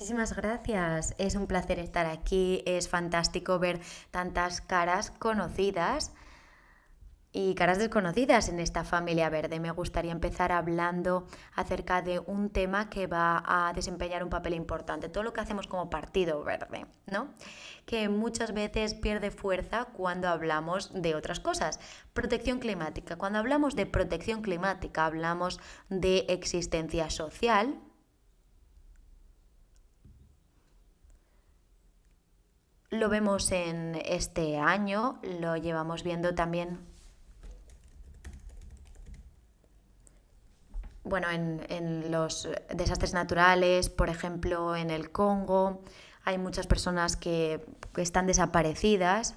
Muchísimas gracias, es un placer estar aquí, es fantástico ver tantas caras conocidas y caras desconocidas en esta familia verde. Me gustaría empezar hablando acerca de un tema que va a desempeñar un papel importante, todo lo que hacemos como partido verde, ¿no? Que muchas veces pierde fuerza cuando hablamos de otras cosas. Protección climática. Cuando hablamos de protección climática hablamos de existencia social, Lo vemos en este año, lo llevamos viendo también bueno, en, los desastres naturales, por ejemplo, en el Congo, hay muchas personas que están desaparecidas.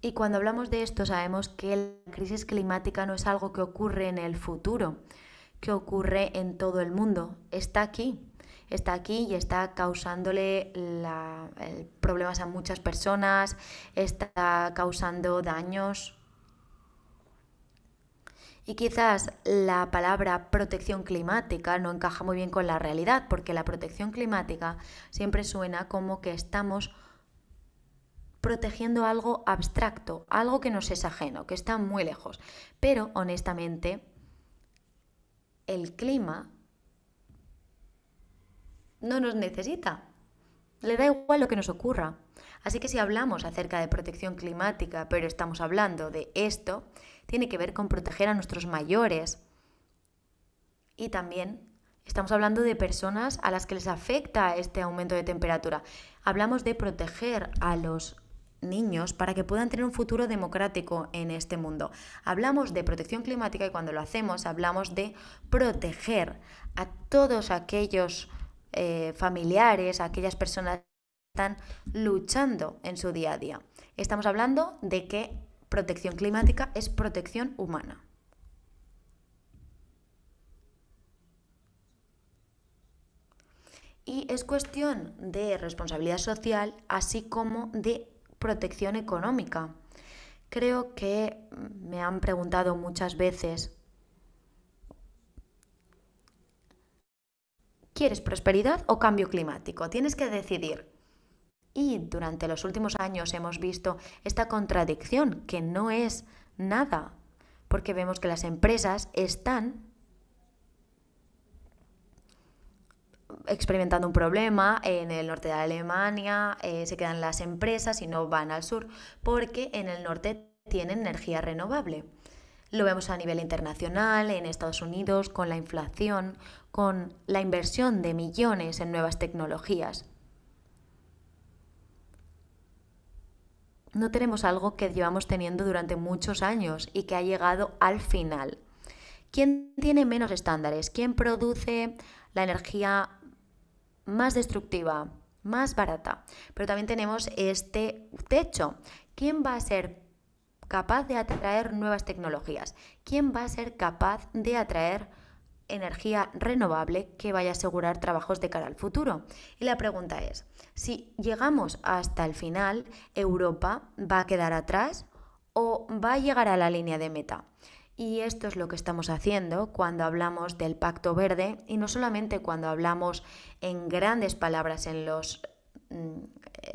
Y cuando hablamos de esto sabemos que la crisis climática no es algo que ocurre en el futuro, que ocurre en todo el mundo. Está aquí, está aquí y está causándole problemas a muchas personas, está causando daños. Y quizás la palabra protección climática no encaja muy bien con la realidad, porque la protección climática siempre suena como que estamos protegiendo algo abstracto, algo que nos es ajeno, que está muy lejos. Pero honestamente, el clima no nos necesita. Le da igual lo que nos ocurra. Así que si hablamos acerca de protección climática, pero estamos hablando de esto, tiene que ver con proteger a nuestros mayores. Y también estamos hablando de personas a las que les afecta este aumento de temperatura. Hablamos de proteger a los niños para que puedan tener un futuro democrático en este mundo. Hablamos de protección climática y cuando lo hacemos hablamos de proteger a todos aquellos eh, familiares, a aquellas personas que están luchando en su día a día. Estamos hablando de que protección climática es protección humana. Y es cuestión de responsabilidad social, así como de protección económica. Creo que me han preguntado muchas veces, ¿quieres prosperidad o cambio climático? Tienes que decidir. Y durante los últimos años hemos visto esta contradicción que no es nada, porque vemos que las empresas están experimentando un problema en el norte de Alemania, eh, se quedan las empresas y no van al sur, porque en el norte tienen energía renovable. Lo vemos a nivel internacional, en Estados Unidos, con la inflación, con la inversión de millones en nuevas tecnologías. No tenemos algo que llevamos teniendo durante muchos años y que ha llegado al final. ¿Quién tiene menos estándares? ¿Quién produce la energía más destructiva, más barata. Pero también tenemos este techo. ¿Quién va a ser capaz de atraer nuevas tecnologías? ¿Quién va a ser capaz de atraer energía renovable que vaya a asegurar trabajos de cara al futuro? Y la pregunta es, si llegamos hasta el final, ¿Europa va a quedar atrás o va a llegar a la línea de meta? Y esto es lo que estamos haciendo cuando hablamos del pacto verde y no solamente cuando hablamos en grandes palabras en los mm,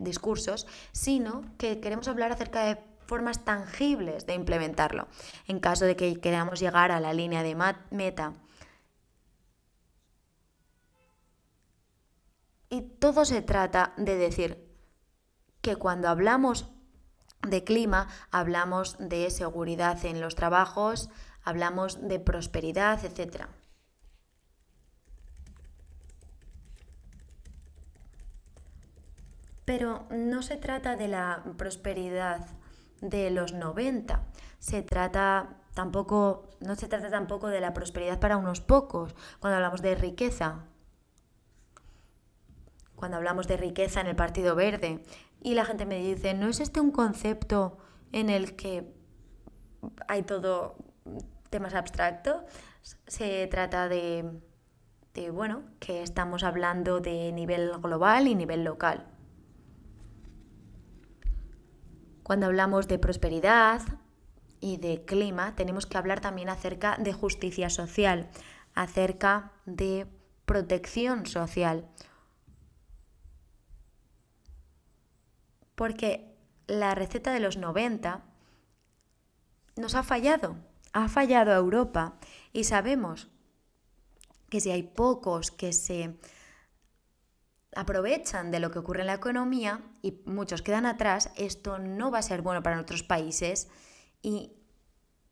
discursos, sino que queremos hablar acerca de formas tangibles de implementarlo en caso de que queramos llegar a la línea de meta. Y todo se trata de decir que cuando hablamos de clima, hablamos de seguridad en los trabajos, hablamos de prosperidad, etc. Pero no se trata de la prosperidad de los 90, se trata tampoco, no se trata tampoco de la prosperidad para unos pocos, cuando hablamos de riqueza, cuando hablamos de riqueza en el Partido Verde, y la gente me dice, ¿no es este un concepto en el que hay todo temas abstracto? Se trata de, de, bueno, que estamos hablando de nivel global y nivel local. Cuando hablamos de prosperidad y de clima, tenemos que hablar también acerca de justicia social, acerca de protección social. porque la receta de los 90 nos ha fallado, ha fallado a Europa y sabemos que si hay pocos que se aprovechan de lo que ocurre en la economía y muchos quedan atrás, esto no va a ser bueno para nuestros países y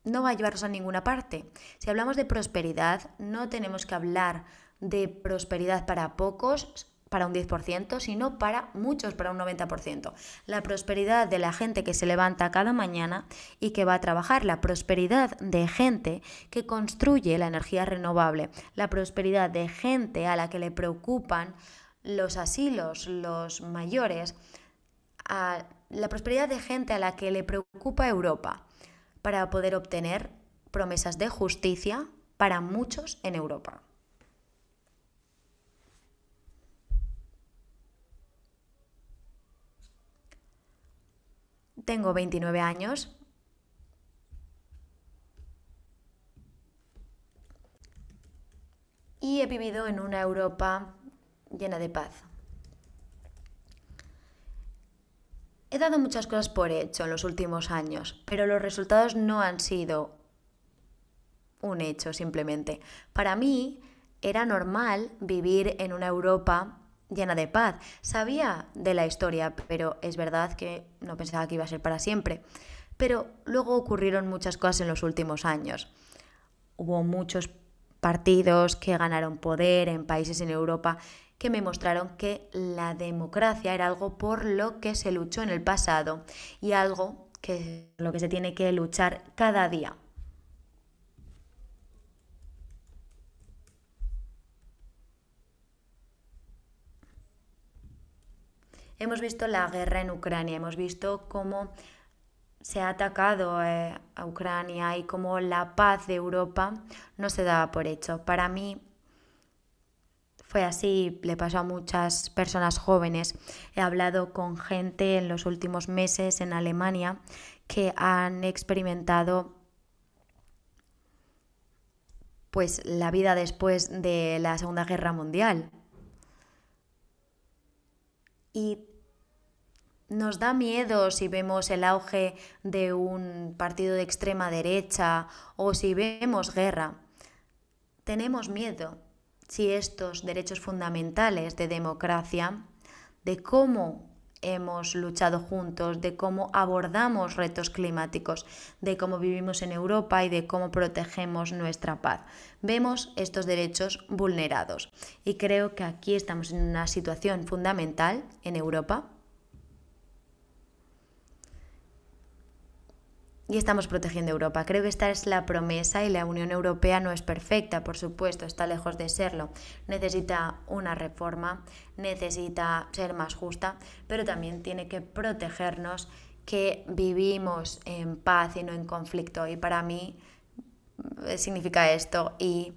no va a llevarnos a ninguna parte. Si hablamos de prosperidad, no tenemos que hablar de prosperidad para pocos, para un 10%, sino para muchos, para un 90%. La prosperidad de la gente que se levanta cada mañana y que va a trabajar, la prosperidad de gente que construye la energía renovable, la prosperidad de gente a la que le preocupan los asilos, los mayores, a la prosperidad de gente a la que le preocupa Europa para poder obtener promesas de justicia para muchos en Europa. tengo 29 años. Y he vivido en una Europa llena de paz. He dado muchas cosas por hecho en los últimos años, pero los resultados no han sido un hecho simplemente. Para mí era normal vivir en una Europa llena de paz. Sabía de la historia, pero es verdad que no pensaba que iba a ser para siempre. Pero luego ocurrieron muchas cosas en los últimos años. Hubo muchos partidos que ganaron poder en países en Europa que me mostraron que la democracia era algo por lo que se luchó en el pasado y algo que lo que se tiene que luchar cada día. Hemos visto la guerra en Ucrania, hemos visto cómo se ha atacado eh, a Ucrania y cómo la paz de Europa no se daba por hecho. Para mí fue así, le pasó a muchas personas jóvenes. He hablado con gente en los últimos meses en Alemania que han experimentado pues la vida después de la Segunda Guerra Mundial. Y nos da miedo si vemos el auge de un partido de extrema derecha o si vemos guerra. Tenemos miedo si estos derechos fundamentales de democracia, de cómo hemos luchado juntos, de cómo abordamos retos climáticos, de cómo vivimos en Europa y de cómo protegemos nuestra paz. Vemos estos derechos vulnerados y creo que aquí estamos en una situación fundamental en Europa y estamos protegiendo Europa. Creo que esta es la promesa y la Unión Europea no es perfecta, por supuesto, está lejos de serlo. Necesita una reforma, necesita ser más justa, pero también tiene que protegernos que vivimos en paz y no en conflicto. Y para mí eh, significa esto y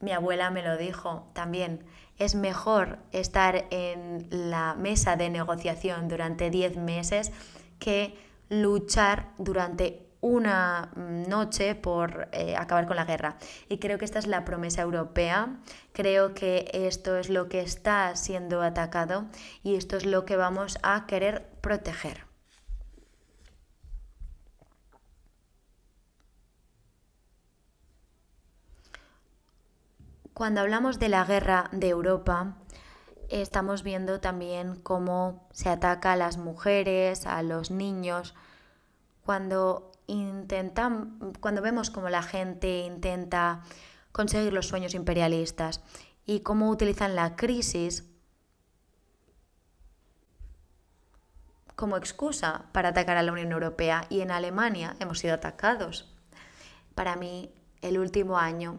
mi abuela me lo dijo también. Es mejor estar en la mesa de negociación durante 10 meses que luchar durante una mm, noche por eh, acabar con la guerra. Y creo que esta es la promesa europea, creo que esto es lo que está siendo atacado y esto es lo que vamos a querer proteger. Cuando hablamos de la guerra de Europa, estamos viendo también cómo se ataca a las mujeres, a los niños, cuando intentan, cuando vemos cómo la gente intenta conseguir los sueños imperialistas y cómo utilizan la crisis como excusa para atacar a la Unión Europea y en Alemania hemos sido atacados. Para mí, el último año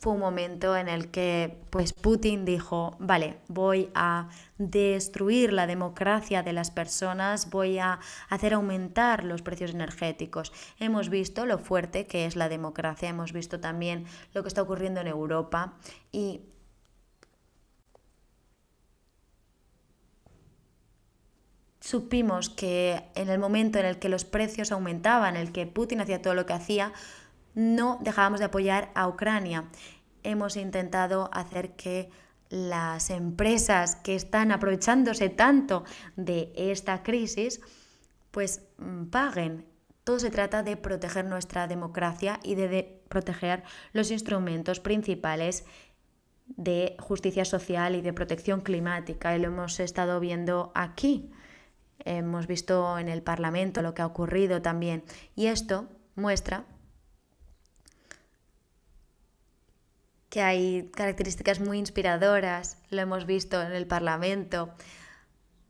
fue un momento en el que pues Putin dijo, vale, voy a destruir la democracia de las personas, voy a hacer aumentar los precios energéticos. Hemos visto lo fuerte que es la democracia, hemos visto también lo que está ocurriendo en Europa y supimos que en el momento en el que los precios aumentaban, en el que Putin hacía todo lo que hacía, no dejábamos de apoyar a Ucrania. Hemos intentado hacer que las empresas que están aprovechándose tanto de esta crisis, pues mm, paguen. Todo se trata de proteger nuestra democracia y de, de proteger los instrumentos principales de justicia social y de protección climática. Y lo hemos estado viendo aquí. Hemos visto en el Parlamento lo que ha ocurrido también. Y esto muestra que hay características muy inspiradoras, lo hemos visto en el Parlamento,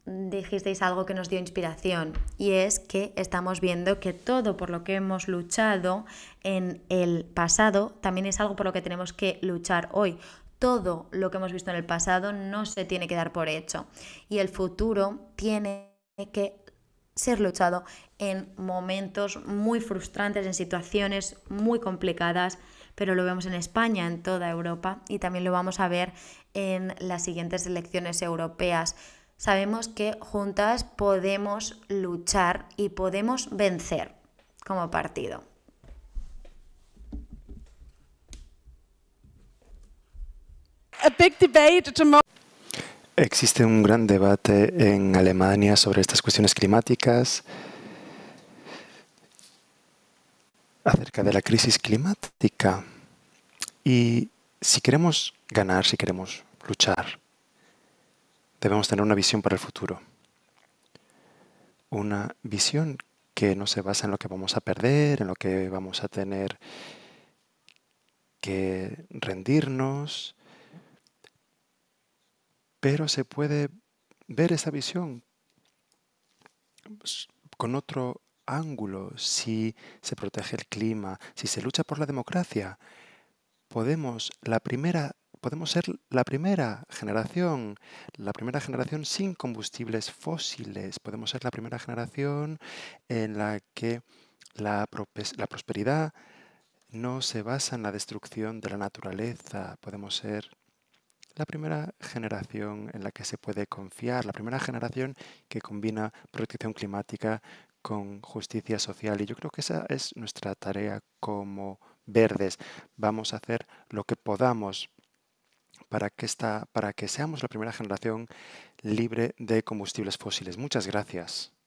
dijisteis algo que nos dio inspiración y es que estamos viendo que todo por lo que hemos luchado en el pasado también es algo por lo que tenemos que luchar hoy. Todo lo que hemos visto en el pasado no se tiene que dar por hecho y el futuro tiene que ser luchado en momentos muy frustrantes, en situaciones muy complicadas pero lo vemos en España, en toda Europa y también lo vamos a ver en las siguientes elecciones europeas. Sabemos que juntas podemos luchar y podemos vencer como partido. Existe un gran debate en Alemania sobre estas cuestiones climáticas. acerca de la crisis climática. Y si queremos ganar, si queremos luchar, debemos tener una visión para el futuro. Una visión que no se basa en lo que vamos a perder, en lo que vamos a tener que rendirnos, pero se puede ver esa visión con otro ángulo, si se protege el clima, si se lucha por la democracia, podemos, la primera, podemos ser la primera generación, la primera generación sin combustibles fósiles, podemos ser la primera generación en la que la, la prosperidad no se basa en la destrucción de la naturaleza, podemos ser la primera generación en la que se puede confiar, la primera generación que combina protección climática con justicia social. Y yo creo que esa es nuestra tarea como verdes. Vamos a hacer lo que podamos para que, esta, para que seamos la primera generación libre de combustibles fósiles. Muchas gracias.